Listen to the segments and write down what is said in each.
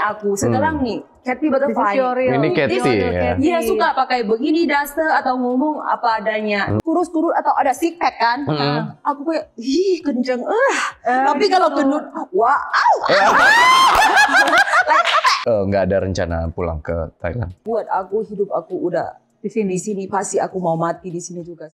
aku sekarang hmm. nih happy Butterfly. Ini Cathy ya. Iya suka pakai begini daster atau ngomong apa adanya. Hmm. Kurus-kurus atau ada six pack kan. Mm -hmm. Nah, aku kayak, ih kenceng. Uh. Eh, Tapi gitu. kalau gendut, wow. Enggak eh, Nggak ada rencana pulang ke Thailand? Buat aku, hidup aku udah di sini. Di sini pasti aku mau mati di sini juga.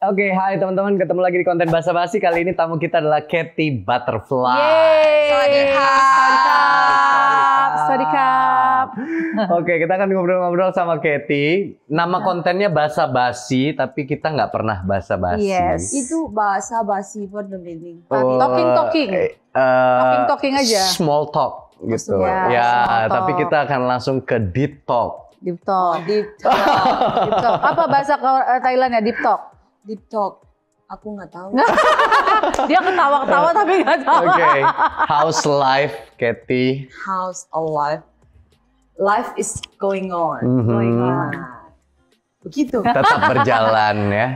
Oke, okay, hai teman-teman, ketemu lagi di konten Bahasa Basi. Kali ini tamu kita adalah Kathy Butterfly. Yeay. Sorry, Sawadikap. Oke, kita akan ngobrol-ngobrol sama Kathy. Nama nah. kontennya Bahasa Basi, tapi kita nggak pernah Bahasa Basi. Yes, itu Bahasa Basi for the meaning. Oh, talking talking. Uh, talking talking aja. Small talk gitu. Maksudnya, ya, talk. tapi kita akan langsung ke deep talk. Deep talk. Deep talk. deep talk. Apa bahasa eh, Thailand ya deep talk? deep talk. Aku nggak tahu. Dia ketawa-ketawa iya. tapi nggak tahu. Oke. Okay. House life, Kathy? House alive? Life is going on. Mm -hmm. Going on. Begitu. Tetap berjalan ya.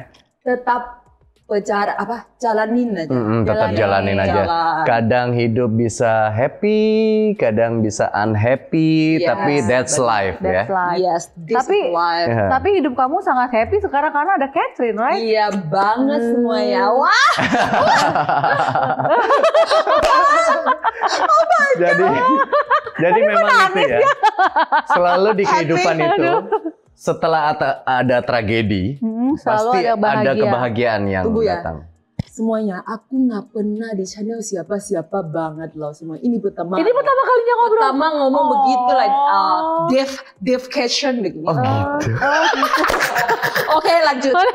Tetap Oh, cara apa jalanin aja. Mm -hmm, tetap jalanin, aja. Jalan. Kadang hidup bisa happy, kadang bisa unhappy, yes, tapi that's life ya. that's ya. Life. Yes, this tapi life. Yeah. tapi hidup kamu sangat happy sekarang karena ada Catherine, right? Iya banget ya. hmm. semua Wah. oh Jadi jadi Tadi memang itu ya. ya. Selalu di kehidupan itu setelah ada tragedi, hmm selalu Pasti ada bahagia. ada kebahagiaan yang Tunggu ya. datang. Semuanya, aku nggak pernah di channel siapa-siapa banget loh semua. Ini pertama. Ini pertama kalinya ngobrol. Pertama ngomong oh. begitu lah. Like, uh, Dev, Dev Kitchen gitu. Oh, gitu. Oh, oh gitu. Oke lanjut.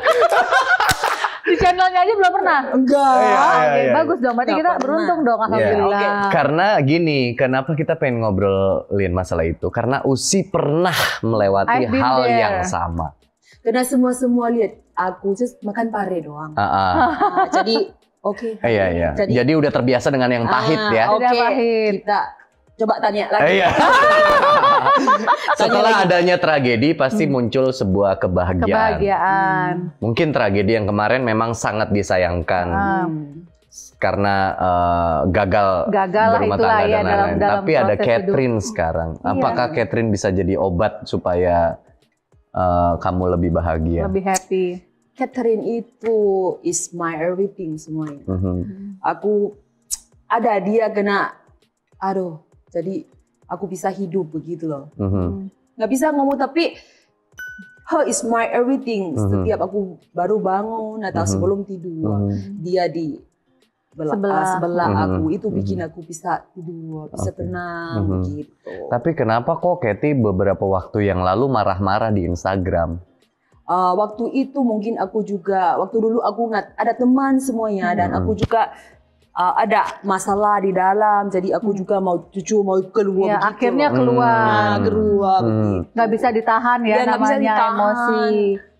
di channelnya aja belum pernah. Enggak. Oh, iya, iya, iya. Bagus dong. Berarti kita pernah. beruntung dong iya. alhamdulillah. Yeah. Okay. Karena gini, kenapa kita pengen ngobrolin masalah itu? Karena Usi pernah melewati hal there. yang sama. Karena semua-semua lihat aku just makan pare doang. Uh, uh. jadi oke. Okay. Iya iya. Jadi, jadi udah terbiasa dengan yang pahit uh, ya. Oke. Okay. Kita coba tanya lagi. Iya. Setelah adanya tragedi pasti hmm. muncul sebuah kebahagiaan. Kebahagiaan. Hmm. Mungkin tragedi yang kemarin memang sangat disayangkan. Hmm. Karena uh, gagal, gagal berumah tangga ya, dan lain-lain. Tapi ada Catherine hidup. sekarang. Iya. Apakah iya. Catherine bisa jadi obat supaya Eh, kamu lebih bahagia. Lebih happy. Catherine itu is my everything semuanya. Mm -hmm. Aku ada dia kena, aduh, jadi aku bisa hidup begitu loh. Mm -hmm. Gak bisa ngomong tapi her is my everything. Mm -hmm. Setiap aku baru bangun atau mm -hmm. sebelum tidur, mm -hmm. dia di sebelah, sebelah. Ah, sebelah mm -hmm. aku itu mm-hmm. bikin mm -hmm. aku bisa tidur, bisa okay. tenang mm -hmm. gitu. Tapi kenapa kok Kathy beberapa waktu yang lalu marah-marah di Instagram? Uh, waktu itu mungkin aku juga waktu dulu aku ngat ada teman semuanya hmm. dan mm-hmm. aku juga uh, ada masalah di dalam jadi aku mm. juga mau cucu mau keluar ya, akhirnya keluar hmm. keluar keluar hmm. gitu. nggak bisa ditahan ya, ya namanya ditahan. emosi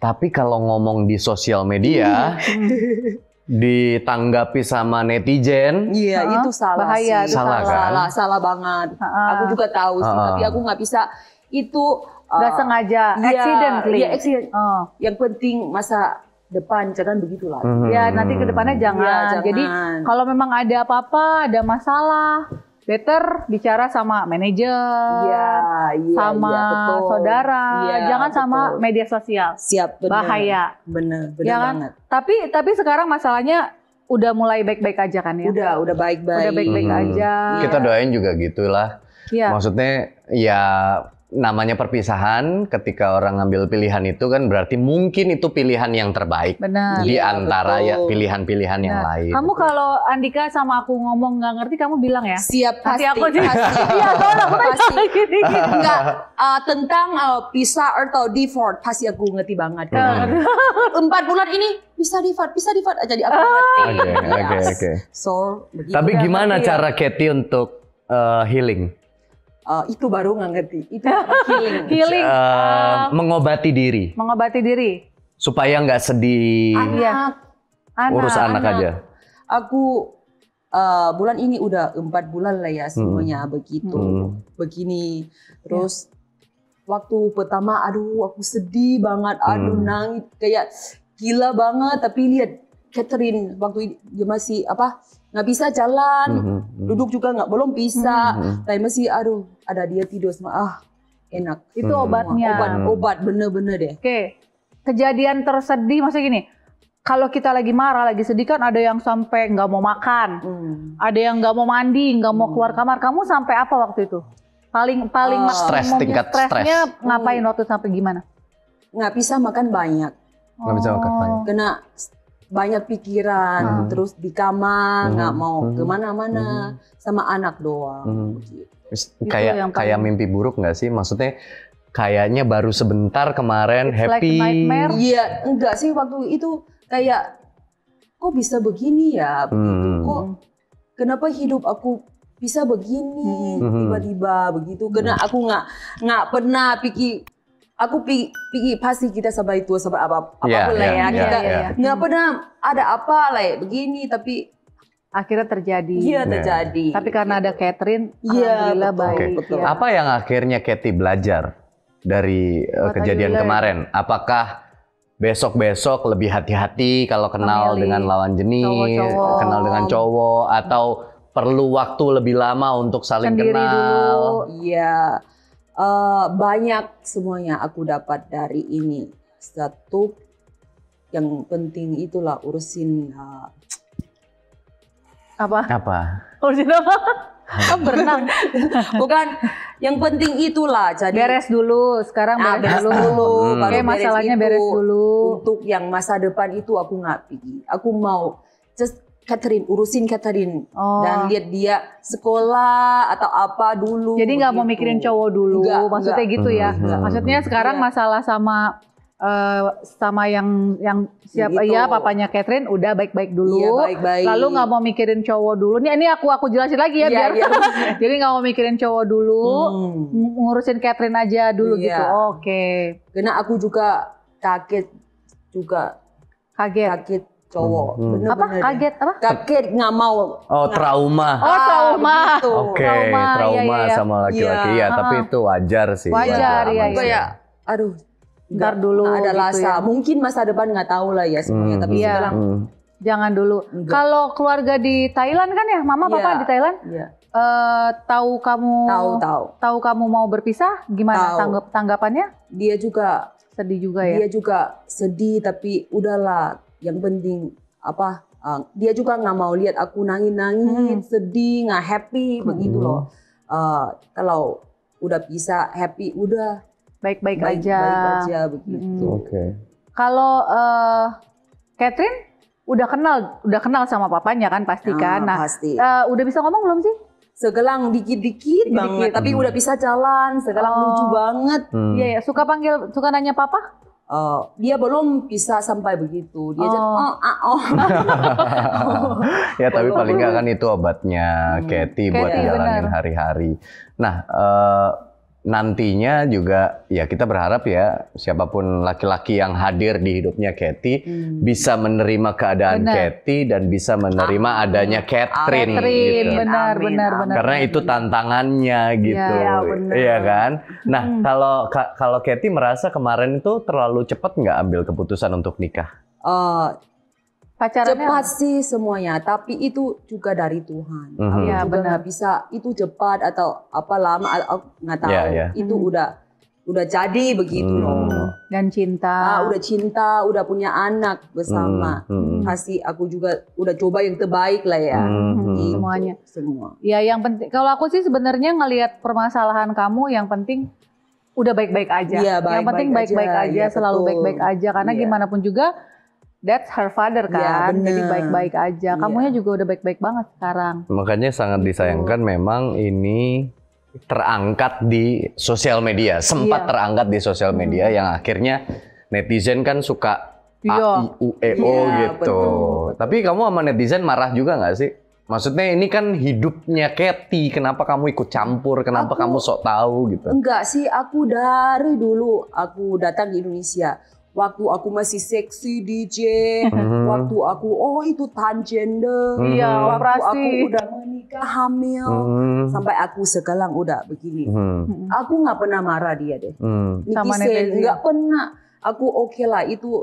tapi kalau ngomong di sosial media iya. ditanggapi sama netizen. Iya, yeah, itu salah Bahaya, sih. Itu salah, salah, kan? salah, salah banget. uh Aku juga tahu sih, tapi aku nggak bisa itu nggak uh, sengaja ya, accident Iya, accident. Uh. Iya, iya. oh. Yang penting masa depan jangan begitulah. Hmm. Ya, nanti ke depannya jangan. Ya, jangan. Jadi kalau memang ada apa-apa, ada masalah better bicara sama manajer, ya, ya, sama ya, saudara, ya, jangan betul. sama media sosial. Siap, bener. bahaya. Bener, bener ya, kan? banget. Tapi tapi sekarang masalahnya udah mulai baik-baik aja kan ya? Udah, udah baik-baik. Udah baik-baik hmm. aja. Kita doain juga gitulah. Ya. Maksudnya ya namanya perpisahan ketika orang ngambil pilihan itu kan berarti mungkin itu pilihan yang terbaik Benar. di iya, ya, antara betul. ya pilihan-pilihan yang lain. Kamu kalau Andika sama aku ngomong nggak ngerti kamu bilang ya. Siap pasti. Nanti aku pasti. Iya tolong pasti. Gini, gini. Enggak uh, eh, tentang uh, eh, pisah atau default pasti aku ngerti banget. Kan. Empat bulan ini bisa default bisa divot ah, jadi aku ah. ngerti. Oke oke oke. So Tapi ya, gimana ya. cara Katie untuk uh, healing? uh, itu baru nggak ngerti. Itu healing. healing. Uh, mengobati diri. Mengobati diri. Supaya nggak sedih. Anak. Iya. anak. Urus anak, anak aja. Aku uh, bulan ini udah empat bulan lah ya semuanya hmm. begitu, hmm. begini. Ya. Terus yeah. waktu pertama, aduh aku sedih banget, aduh hmm. nangis kayak gila banget. Tapi lihat Catherine waktu dia masih apa nggak bisa jalan, mm -hmm. duduk juga nggak belum bisa. Mm -hmm. masih aduh ada dia tidur sama ah enak. Itu mm-hmm. obatnya. Obat obat bener-bener deh. Oke. Okay. Kejadian tersedih maksudnya gini. Kalau kita lagi marah, lagi sedih kan ada yang sampai nggak mau makan, mm. ada yang nggak mau mandi, nggak mau mm. keluar kamar. Kamu sampai apa waktu itu? Paling paling uh, stres tingkat stresnya stress. ngapain mm. waktu sampai gimana? Nggak bisa makan banyak. Nggak bisa makan banyak. Kena banyak pikiran, hmm. terus di kamar hmm. nggak hmm. mau hmm. kemana-mana hmm. sama anak doang. Hmm. Gitu. Kayak kayak mimpi buruk nggak sih? Maksudnya kayaknya baru sebentar kemarin It's happy. Like nightmare. Iya, enggak sih waktu itu kayak kok bisa begini ya? Gitu. Hmm. Kok kenapa hidup aku bisa begini hmm. tiba-tiba hmm. begitu? Karena hmm. aku nggak nggak pernah pikir aku pergi, pergi pasti kita sampai itu sampai apa apa yeah, lah yeah, ya. ya kita yeah, yeah. nggak pernah ada apa lah ya, begini tapi akhirnya terjadi. Iya ya. terjadi. Tapi karena ada Catherine, iya, alhamdulillah betul, baik. Okay. Betul. Ya. Apa yang akhirnya Katy belajar dari uh, kejadian Alhamdulillah. Ya? kemarin? Apakah besok-besok lebih hati-hati kalau kenal Pemilih. dengan lawan jenis, cowok -cowok. kenal dengan cowok atau perlu waktu lebih lama untuk saling Sendiri kenal? Iya uh, banyak semuanya aku dapat dari ini satu yang penting itulah urusin uh, apa apa urusin apa kan berenang bukan yang penting itulah jadi beres dulu sekarang ah, beres, nah, beres dulu, dulu hmm. baru masalahnya beres, itu. beres dulu untuk yang masa depan itu aku nggak pergi aku mau just Catherine, urusin Catherine oh. dan lihat dia sekolah atau apa dulu. Jadi nggak mau gitu. mikirin cowok dulu, enggak, maksudnya enggak. gitu ya. Enggak. Hmm, hmm, hmm. Maksudnya sekarang enggak. Iya. masalah sama Uh, sama yang yang siapa gitu. ya papanya Catherine udah baik-baik dulu. Iya, baik-baik. Lalu nggak mau mikirin cowok dulu. Nih ini aku aku jelasin lagi ya ya biar. Ya. jadi nggak mau mikirin cowok dulu, hmm. ngurusin Catherine aja dulu iya. gitu. Oke. Okay. Karena aku juga kaget juga. Kaget. Kaget cowok. Hmm. Bener hmm. -bener apa ya. kaget apa? Kaget nggak mau. Oh trauma. Oh ah, trauma. Ah, Oke okay, trauma, iya, trauma ya, ya. sama laki-laki ya, ya tapi itu wajar sih. Wajar, ya. Gue ya, aduh. Ntar dulu. Ada gitu lasa. Ya. Mungkin masa depan nggak tahu lah ya semuanya. Hmm, tapi ya. sekarang hmm. jangan dulu. Kalau keluarga di Thailand kan ya, mama ya. papa di Thailand. Ya. Uh, tahu kamu tahu tahu tahu kamu mau berpisah gimana tanggap tanggapannya dia juga sedih juga ya dia juga sedih tapi udahlah yang penting apa uh, dia juga nggak mau lihat aku nangis-nangis, hmm. sedih, nggak happy hmm. begitu loh. Uh, kalau udah bisa happy udah baik-baik aja. Baik aja begitu. Hmm. Okay. Kalau uh, Catherine udah kenal udah kenal sama papanya kan pasti ah, kan. Nah, pasti. Uh, udah bisa ngomong belum sih? Segelang dikit-dikit banget, tapi hmm. udah bisa jalan, segelang oh. lucu banget. Hmm. Iya hmm. ya, suka panggil suka nanya papa? uh, dia belum bisa sampai begitu. Dia oh. Jadi, oh, ah, oh. ya tapi paling nggak kan itu obatnya hmm. Katie buat Katie, jalanin hari-hari. Nah, uh, nantinya juga ya kita berharap ya siapapun laki-laki yang hadir di hidupnya Kathy hmm. bisa menerima keadaan benar. Kathy dan bisa menerima ah. adanya iya. Catherine, ah, Catherine gitu. benar Amin. benar benar karena itu tantangannya gitu ya, ya iya kan nah hmm. kalau kalau Kathy merasa kemarin itu terlalu cepat nggak ambil keputusan untuk nikah uh, Pacarannya cepat sih semuanya, tapi itu juga dari Tuhan. Mm -hmm. Ya, benar bisa itu cepat atau apa lama aku nggak tahu. Yeah, yeah. Itu mm udah udah jadi begitu mm loh. Dan cinta. Ah, udah cinta, udah punya anak bersama. Mm -hmm. Pasti aku juga udah coba yang terbaik lah ya. Mm -hmm. gitu. semuanya. Semua. Ya yang penting kalau aku sih sebenarnya ngelihat permasalahan kamu yang penting udah baik-baik aja. Ya, baik -baik yang penting baik-baik aja, baik -baik aja ya, selalu baik-baik aja karena ya. gimana pun juga That's her father iya, kan, ya, jadi baik-baik aja. Iya. Kamunya juga udah baik-baik banget sekarang. Makanya sangat gitu. disayangkan memang ini terangkat di sosial media, sempat ya. terangkat di sosial hmm. media hmm. yang akhirnya netizen kan suka ya. A I U E O ya, gitu. betul. Tapi kamu sama netizen marah juga nggak sih? Maksudnya ini kan hidupnya Kathy, kenapa kamu ikut campur? Kenapa aku, kamu sok tahu gitu? Enggak sih, aku dari dulu aku datang di Indonesia Waktu aku masih seksi DJ, hmm. waktu aku oh itu transgender, iya, waktu operasi. aku udah menikah hamil, hmm. sampai aku sekarang udah begini. Hmm. Aku nggak pernah marah dia deh. Hmm. Nikisel nggak pernah. Aku oke okay lah itu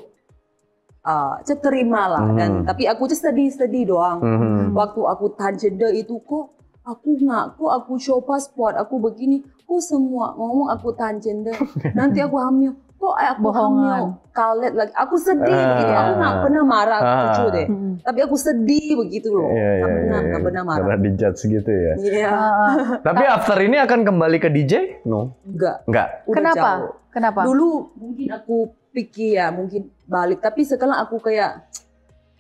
uh, mm hmm. dan mm-hmm. tapi aku just sedih-sedih doang. Hmm. Waktu aku transgender itu kok aku ngaku aku show passport aku begini aku semua ngomong aku transgender. deh. nanti aku hamil kok eh, aku Bohongan. hamil kalet lagi aku sedih uh, ah. begitu aku nggak pernah marah uh, ah. cucu deh uh, tapi aku sedih begitu loh iya, iya nggak pernah iya, nggak iya, pernah marah karena dijudge gitu ya iya ah. tapi after ini akan kembali ke DJ no enggak enggak kenapa jauh. kenapa dulu mungkin aku pikir ya mungkin balik tapi sekarang aku kayak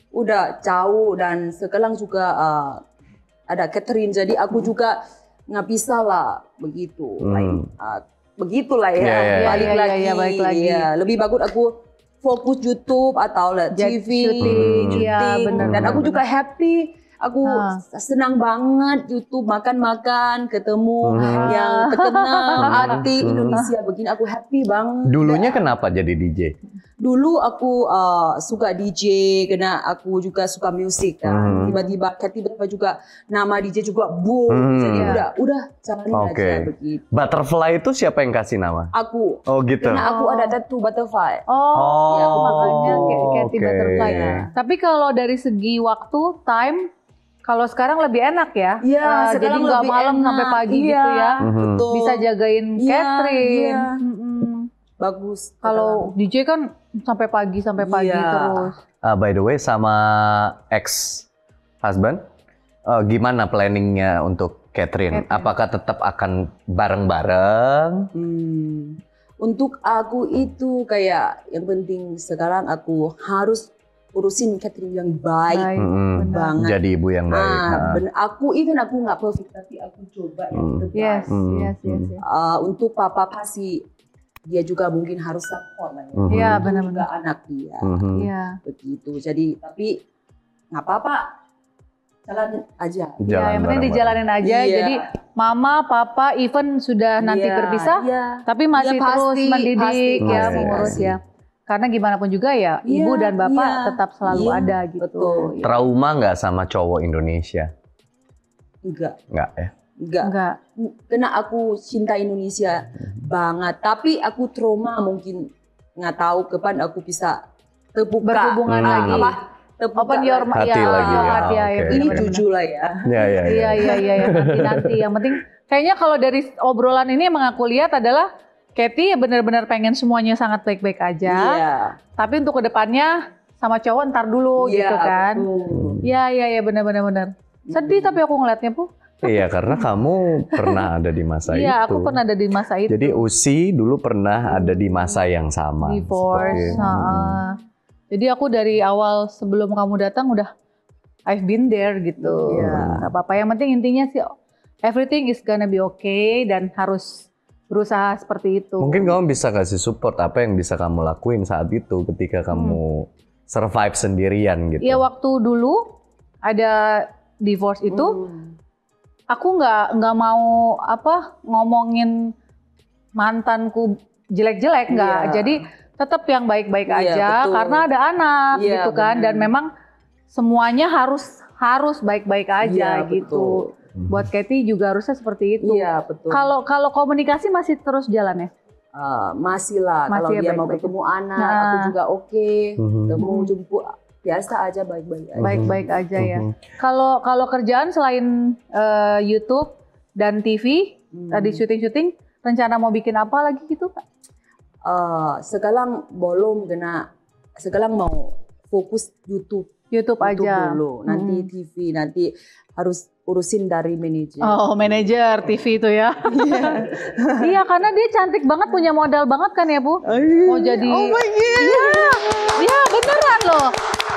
udah jauh dan sekarang juga uh, ada Catherine jadi aku juga nggak bisa lah begitu hmm. lain ah, begitu lah ya yeah, yeah, iya. balik, yeah, iya, lagi, yeah, lagi ya lebih bagus aku fokus YouTube atau lah TV bener, dan aku juga happy aku ha. senang banget YouTube makan-makan ketemu hmm. ha. yang terkenal hmm. arti hmm. Indonesia begini aku happy banget dulunya kenapa jadi DJ dulu aku uh, suka DJ kena aku juga suka musik kan. Hmm. Tiba-tiba tiba juga nama DJ juga boom. Hmm. Jadi udah iya. udah jalan okay. aja begitu. Butterfly itu siapa yang kasih nama? Aku. Oh gitu. Karena aku ada tattoo butterfly. Oh. oh. Ya aku makanya kayak okay. Butterfly. Ya. Tapi kalau dari segi waktu, time kalau sekarang lebih enak ya, ya uh, jadi nggak malam enak. sampai pagi iya, gitu ya, mhm. betul. bisa jagain iya, ya, catering, ya. Mm -hmm. bagus. Kalau DJ kan Sampai pagi sampai pagi iya. terus. Uh, by the way sama ex husband uh, eh, gimana planningnya untuk Catherine? Catherine. Apakah tetap akan bareng-bareng? Hmm. Untuk aku itu kayak yang penting sekarang aku harus urusin Catherine yang baik, baik hmm, banget. Jadi ibu yang baik. Nah, nah. Ben, aku even aku nggak perfect tapi aku coba hmm. Yes, yes, yes, yes. Uh, ah, untuk papa pasti dia juga mungkin harus support lah ya. Mm -hmm. Ya, benar-benar anak dia. Mm -hmm. Begitu. Jadi tapi nggak apa-apa jalan aja. Jalan ya, yang penting dijalanin aja. Iya. Jadi mama, papa, even sudah iya, nanti berpisah, iya. tapi iya, masih pasti, terus mendidik pasti, ya, pasti. mengurus ya. Karena gimana pun juga ya, iya, ibu dan bapak iya, tetap selalu iya, ada gitu. Betul. Trauma nggak sama cowok Indonesia? Enggak. Enggak ya. Enggak. Enggak. Karena aku cinta Indonesia banget. Tapi aku trauma mungkin nggak tahu kapan aku bisa terbuka berhubungan hmm. lagi. Apa? Tepuk Open your hati ya, lagi ya. ya hati, ya, okay. Ini jujur lah ya. Iya iya iya. Iya, iya, iya ya, nanti nanti yang penting kayaknya kalau dari obrolan ini emang aku lihat adalah Kathy benar-benar pengen semuanya sangat baik-baik aja. Iya. Tapi untuk kedepannya sama cowok ntar dulu iya, gitu kan. Iya iya iya benar-benar benar. Sedih hmm. tapi aku ngeliatnya Bu Iya, karena kamu pernah ada di masa itu. Iya, aku pernah ada di masa itu. Jadi Usi dulu pernah ada di masa yang sama. Divorce. Seperti, nah, hmm. Jadi aku dari awal sebelum kamu datang udah I've been there gitu. Iya. Gak apa-apa. Yang penting intinya sih everything is gonna be okay dan harus berusaha seperti itu. Mungkin kamu bisa kasih support apa yang bisa kamu lakuin saat itu ketika hmm. kamu hmm. survive sendirian gitu. Iya, waktu dulu ada divorce itu. Hmm aku nggak nggak mau apa ngomongin mantanku jelek-jelek nggak. -jelek, iya. yeah. Jadi tetap yang baik-baik iya, aja betul. karena ada anak yeah, gitu kan bener. dan memang semuanya harus harus baik-baik aja yeah, gitu. Betul. Buat Kathy juga harusnya seperti itu. yeah, iya, Kalau kalau komunikasi masih terus jalan ya? Uh, masih lah masih kalau ya dia baik -baik. mau ketemu anak nah. aku juga oke okay. mm -hmm. mau jemput biasa aja baik-baik aja. Baik-baik mhm. aja ya. Mhm. Kalau mm -hmm. kalau kerjaan selain uh, YouTube dan TV hmm. tadi syuting-syuting rencana mau bikin apa lagi gitu Kak? Uh, sekarang belum kena sekarang mau fokus YouTube. YouTube, YouTube aja dulu. Nanti hmm. TV, nanti harus urusin dari manajer. Oh, manajer TV itu ya. Yeah. iya, karena dia cantik banget punya modal banget kan ya, Bu? Iya. Mau jadi Oh my god. Iya, yeah. yeah, beneran loh.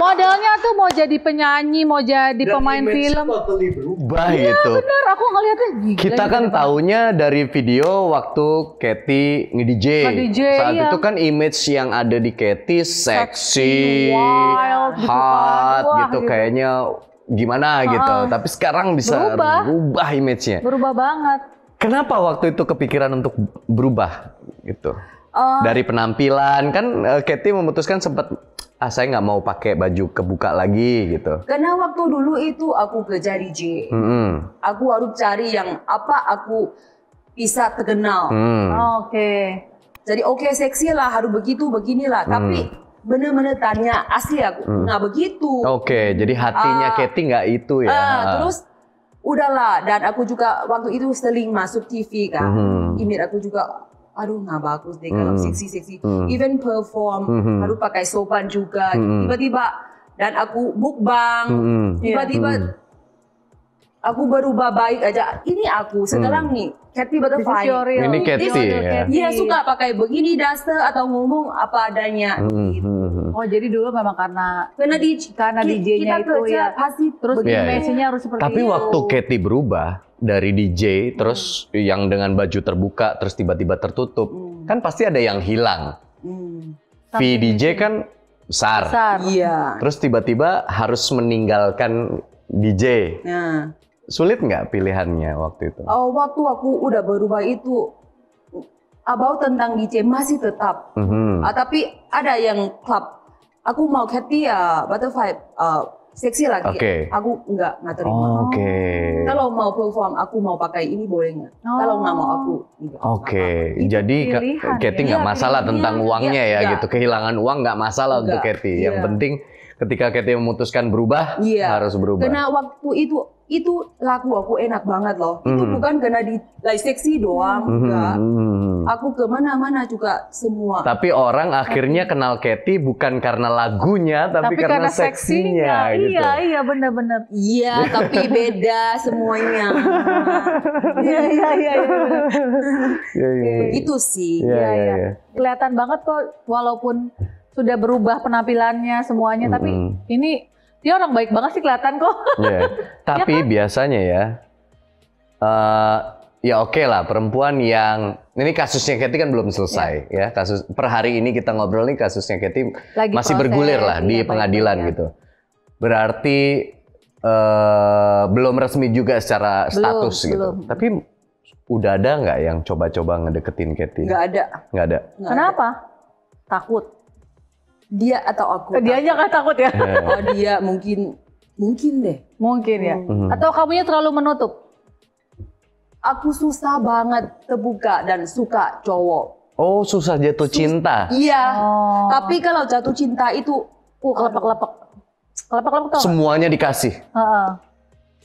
Modelnya tuh mau jadi penyanyi, mau jadi Dan pemain film. Totally berubah iya, benar, aku ngeliatnya gila. Kita gitu, kan gila. taunya dari video waktu Katy nge-DJ. Nge-DJ, Saat iya. itu kan image yang ada di Katy seksi, gitu, hot, gitu, gitu, gitu. kayaknya gimana uh, gitu. Tapi sekarang bisa berubah, berubah image-nya. Berubah banget. Kenapa waktu itu kepikiran untuk berubah gitu? Uh, Dari penampilan kan uh, eh, Katy memutuskan sempat ah saya nggak mau pakai baju kebuka lagi gitu. Karena waktu dulu itu aku kerja di J, mm -hmm. aku harus cari yang apa aku bisa terkenal. Mm. Oh, oke. Okay. Jadi oke okay, seksi lah harus begitu beginilah. Mm. Tapi bener-bener tanya asli aku mm. nggak begitu. Oke, okay, jadi hatinya uh, ah. Katy nggak itu ya. Uh, terus udahlah dan aku juga waktu itu sering masuk TV kan. Mm. Mm-hmm. Imir aku juga aduh nggak hmm. bagus deh kalau hmm. seksi-seksi. Hmm. Even perform, hmm. aduh pakai sopan juga. Hmm. Tiba-tiba dan aku mukbang, hmm. tiba-tiba aku berubah baik aja ini aku sekarang hmm. nih Cathy Butterfly ini Cathy ya dia suka pakai begini daster atau ngomong apa adanya hmm, hmm, gitu. hmm. oh jadi dulu memang karena karena di karena DJ-nya itu ya pasti terus yeah, iya, iya. yeah. harus seperti tapi itu. waktu Cathy berubah dari DJ hmm. terus hmm. yang dengan baju terbuka terus tiba-tiba tertutup hmm. kan pasti ada yang hilang hmm. V DJ kan besar, besar. Iya. terus tiba-tiba harus meninggalkan DJ. Nah. Sulit nggak pilihannya waktu itu? Oh, waktu aku udah berubah itu about tentang DJ masih tetap. Mm -hmm. uh, tapi ada yang club. Aku mau Cathy ya uh, Butterfly uh, seksi lagi. Okay. Aku nggak nggak terima. Oh, Oke. Okay. Kalau mau perform aku mau pakai ini boleh nggak? Oh. Kalau nggak mau aku. Oke. Okay. Jadi ya. Cathy nggak ya, masalah ya, tentang uangnya ya, ya, ya gitu. Iya. Kehilangan uang nggak masalah Enggak. untuk Cathy. Yang iya. penting ketika Cathy memutuskan berubah ya. harus berubah. Karena waktu itu itu lagu aku enak banget loh. Mm. Itu hmm. bukan karena di seksi doang, mm. enggak. Hmm. Aku kemana-mana juga semua. Tapi orang akhirnya kenal Katy bukan karena lagunya, tapi, tapi karena, karena seksinya. seksinya gitu. Iya, iya benar-benar. Iya, tapi beda semuanya. Iya, iya, iya. Begitu iya. iya, iya, sih. Iya, iya. Yeah, yeah. Kelihatan banget kok, walaupun sudah berubah penampilannya semuanya, mm. tapi ini dia orang baik banget sih kelihatan kok. Yeah. Ya Tapi ya kan? biasanya ya, uh, ya oke okay lah perempuan yang ini kasusnya Kety kan belum selesai yeah. ya kasus per hari ini kita ngobrol nih kasusnya Kety masih proses, bergulir lah di iya, pengadilan ya. gitu. Berarti uh, belum resmi juga secara belum, status gitu. belum. gitu. Tapi udah ada nggak yang coba-coba ngedeketin Kety? Nggak ada. Nggak ada. Kenapa? Takut dia atau aku eh, dia aja gak kan takut ya iya. oh dia mungkin mungkin deh mungkin ya hmm. hmm. atau kamunya terlalu menutup aku susah banget terbuka dan suka cowok oh susah jatuh Sus cinta iya oh. tapi kalau jatuh cinta itu uh kelepek lepek Kelepek lepek semuanya dikasih uh -uh.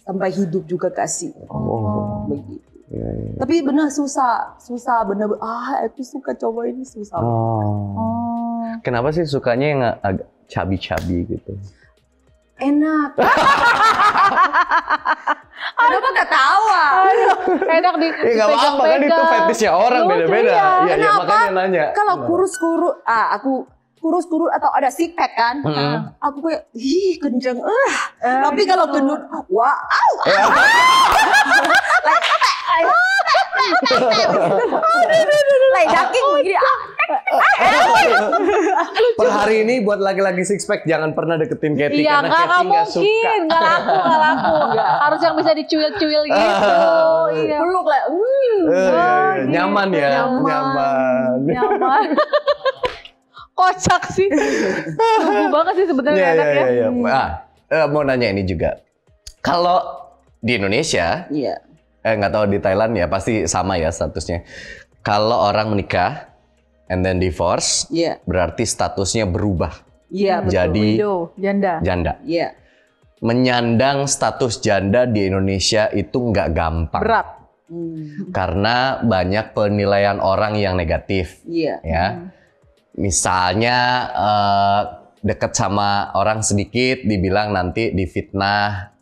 sampai hidup juga kasih oh begitu Ya, ya. Tapi benar susah, susah benar. Ah, aku suka cowok ini susah. Oh. oh. Kenapa sih sukanya yang agak cabi-cabi gitu? Enak. Aduh, Kenapa ketawa? Aduh, enak di Ya gak apa-apa kan itu fetishnya orang beda-beda. Iya, ya, makanya nanya. Kalau kurus-kurus, ah aku kurus-kurus atau ada six pack kan, mm -hmm. aku kayak, ih kenceng, uh. Eh, Tapi kalau gitu. gendut, wah, wow, au, eh, au, au. like, daging begini. Oh per hari ini buat laki-laki six pack jangan pernah deketin Kathy iya, karena gak, mungkin, gak suka. Gak laku, gak laku. Harus yang bisa dicuil-cuil gitu. Ah. iya. Peluk lah. Hmm, eh, iya, iya. Oh, gitu. nyaman ya, nyaman. Nyaman. nyaman kocak sih. lucu banget sih sebenarnya yeah, iya, anaknya. Yeah, yeah, Ah, eh, mau nanya ini juga. Kalau di Indonesia, yeah eh nggak tahu di Thailand ya pasti sama ya statusnya. Kalau orang menikah and then divorce, yeah. berarti statusnya berubah. Iya yeah, betul. Jadi Widow, janda. Janda. Iya. Yeah. Menyandang status janda di Indonesia itu nggak gampang. Berat. Hmm. Karena banyak penilaian orang yang negatif. Iya. Ya. Hmm. Misalnya uh, deket sama orang sedikit dibilang nanti difitnah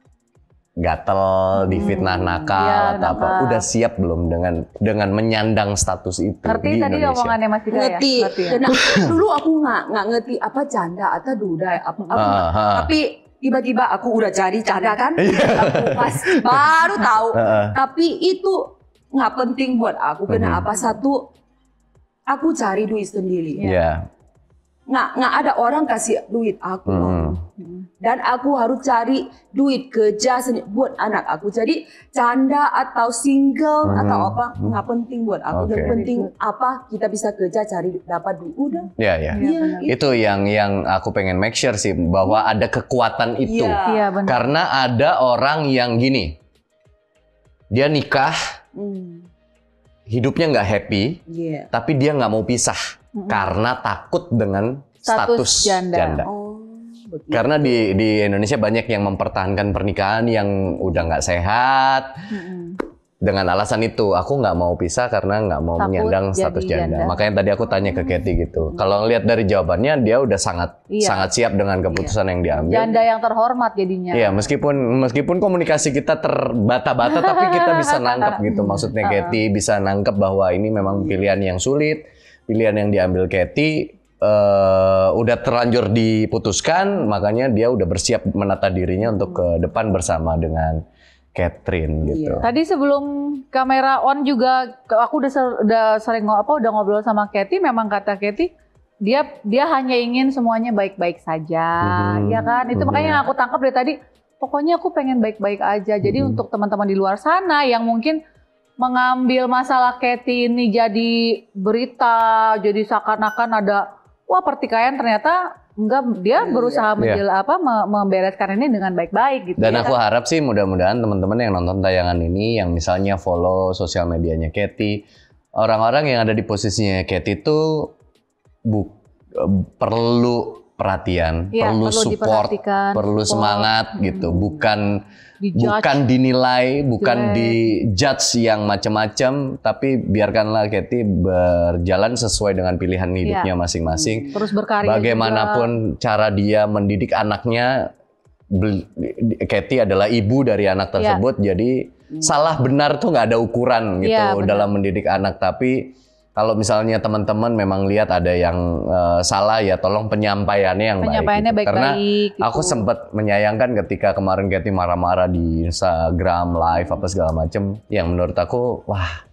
gatel, hmm, difitnah nakal ya, atau apa, udah siap belum dengan dengan menyandang status itu ngerti di tadi omongannya Mas Dika ya? ngerti. ya? Ngerti. Nah, dulu aku nggak nggak ngerti apa janda atau duda apa, apa uh, uh. tapi tiba-tiba aku udah cari canda kan? Iya. aku pas baru tahu. Uh, uh. Tapi itu nggak penting buat aku. Mhm. Kenapa? -huh. Satu, aku cari duit sendiri. Yeah nggak nggak ada orang kasih duit aku hmm. dan aku harus cari duit kerja buat anak aku jadi canda atau single hmm. atau apa nggak penting buat aku okay. yang penting apa kita bisa kerja cari dapat duit udah ya ya, ya, ya itu yang yang aku pengen make sure sih bahwa iya. ada kekuatan iya. itu ya. Ya, karena ada orang yang gini dia nikah hmm. hidupnya nggak happy yeah. tapi dia nggak mau pisah karena takut dengan status, status janda. janda. Oh, karena di di Indonesia banyak yang mempertahankan pernikahan yang udah nggak sehat. Dengan alasan itu, aku nggak mau pisah karena nggak mau Takut menyandang status janda. janda. Makanya tadi aku tanya ke Kathy oh. gitu. Kalau lihat dari jawabannya, dia udah sangat iya. sangat siap dengan iya. keputusan iya. yang diambil. Janda yang terhormat jadinya. Iya, meskipun meskipun komunikasi kita terbata-bata, tapi kita bisa nangkep gitu. Maksudnya Kathy bisa nangkep bahwa ini memang pilihan yang sulit pilihan yang diambil Kathy uh, eh, udah terlanjur diputuskan, makanya dia udah bersiap menata dirinya untuk ke hmm. depan bersama dengan Catherine iya. gitu. Tadi sebelum kamera on juga aku udah ser, udah sering apa udah ngobrol sama Kathy, memang kata Kathy dia dia hanya ingin semuanya baik-baik saja, hmm. ya kan? Itu makanya hmm. yang aku tangkap dari tadi. Pokoknya aku pengen baik-baik aja. Jadi hmm. untuk teman-teman di luar sana yang mungkin mengambil masalah Kathy ini jadi berita, jadi seakan-akan ada wah pertikaian ternyata enggak dia iya, berusaha iya. menjel iya. apa membereskan ini dengan baik-baik gitu. Dan ya, aku kan? harap sih mudah-mudahan teman-teman yang nonton tayangan ini yang misalnya follow sosial medianya Kathy, orang-orang yang ada di posisinya Kathy itu bu eh, perlu perhatian, ya, perlu, perlu support, perlu semangat gitu, hmm. bukan di bukan dinilai, bukan di dijudge yang macam-macam, tapi biarkanlah Kathy berjalan sesuai dengan pilihan iya. hidupnya masing-masing. Ya. Terus berkarya. Bagaimanapun juga. cara dia mendidik anaknya, Kathy adalah ibu dari anak iya. tersebut, ya. jadi hmm. salah benar tuh nggak ada ukuran gitu ya, dalam mendidik anak, tapi kalau misalnya teman-teman memang lihat ada yang uh, salah ya tolong penyampaiannya yang penyampaiannya baik, gitu. baik karena gitu. aku sempat menyayangkan ketika kemarin Kathy marah-marah di Instagram live apa segala macem yang menurut aku wah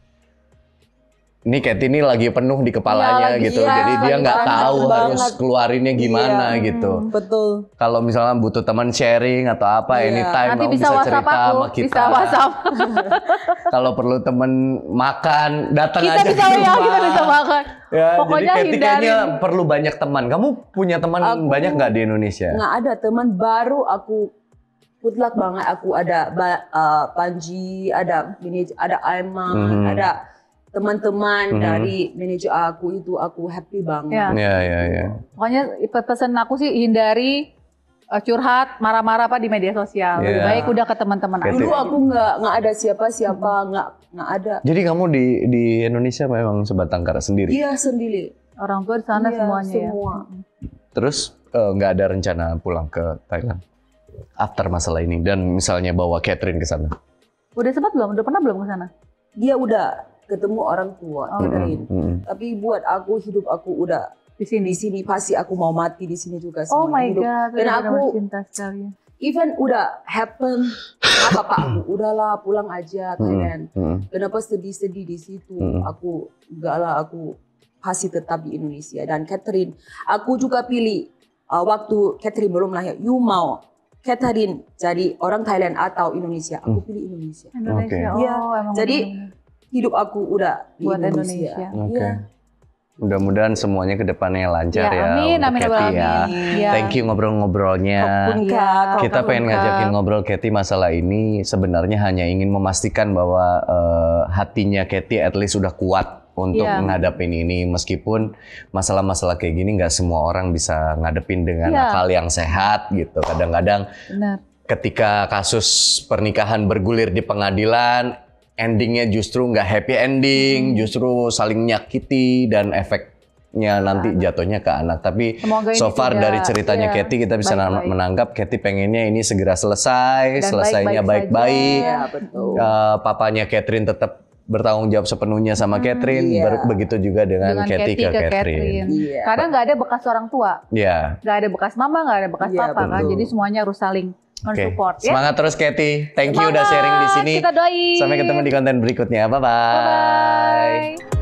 ini Kathy ini lagi penuh di kepalanya ya, gitu, iya, jadi dia nggak tahu banget. harus keluarinnya iya, gimana iya, gitu. Betul. Kalau misalnya butuh teman sharing atau apa, iya. anytime Nanti mau bisa, bisa cerita aku, sama kita. Bisa WhatsApp. Kalau perlu teman makan, datang kita aja. Bisa, ke ya, kita bisa makan. Ya, Pokoknya jadi Kathy kayaknya perlu banyak teman. Kamu punya teman aku, banyak nggak di Indonesia? Nggak ada teman baru aku putlak banget. Aku ada uh, Panji, ada ini, ada Aiman, mm -hmm. ada teman-teman hmm. dari manajer aku itu aku happy banget. Iya, Iya, Iya. ya. Pokoknya pesan aku sih hindari uh, curhat marah-marah apa di media sosial. Yeah. Lebih ya. baik udah ke teman-teman. Dulu aku nggak nggak ada siapa-siapa nggak -siapa, nggak ada. Jadi kamu di di Indonesia memang sebatang kara sendiri? Iya sendiri. Orang tua di sana iya, semuanya ya? semua. ya. Terus eh, nggak uh, ada rencana pulang ke Thailand after masalah ini dan misalnya bawa Catherine ke sana? Udah sempat belum? Udah pernah belum ke sana? Dia udah ketemu orang tua, Catherine, Mm -hmm. Tapi buat aku hidup aku udah di sini. Di sini pasti aku mau mati di sini juga semua oh my hidup. God, Karena aku cinta sekali. Even udah happen apa pak udahlah pulang aja kalian. Hmm. Kenapa sedih-sedih di situ? Hmm. Aku enggak lah aku pasti tetap di Indonesia dan Catherine aku juga pilih uh, waktu Catherine belum lahir you mau Catherine jadi orang Thailand atau Indonesia aku mm. pilih Indonesia. Indonesia. Okay. Oh, iya. emang jadi hidup aku udah di buat Indonesia. Indonesia. Iya. Mudah-mudahan semuanya ke depannya lancar ya. Amin, ya, amin, amin, ya. ya. Thank you ngobrol-ngobrolnya. Ya, Kita pengen ngajakin ngobrol Kathy masalah ini sebenarnya hanya ingin memastikan bahwa uh, hatinya Kathy at least sudah kuat untuk yeah. Iya. ini meskipun masalah-masalah kayak gini nggak semua orang bisa ngadepin dengan yeah. akal yang sehat gitu. Kadang-kadang ketika kasus pernikahan bergulir di pengadilan endingnya justru nggak happy ending, hmm. justru saling nyakiti dan efeknya nanti nah. jatuhnya ke anak. Tapi Semoga so far tidak, dari ceritanya ya, Kathy kita bisa baik -baik. menangkap Kathy pengennya ini segera selesai, Dan selesainya baik-baik. Ya, uh, papanya Catherine tetap bertanggung jawab sepenuhnya sama hmm, Catherine, iya. ber begitu juga dengan, dengan Kathy, ke, ke Catherine. Catherine. Iya. Karena nggak ada bekas orang tua, iya. nggak yeah. ada bekas mama, nggak ada bekas yeah, papa kan? betul. kan, jadi semuanya harus saling mensupport okay. ya. Semangat terus Kathy. Thank Semangat. you udah sharing di sini. Kita doain. Sampai ketemu di konten berikutnya. Bye bye. bye, -bye.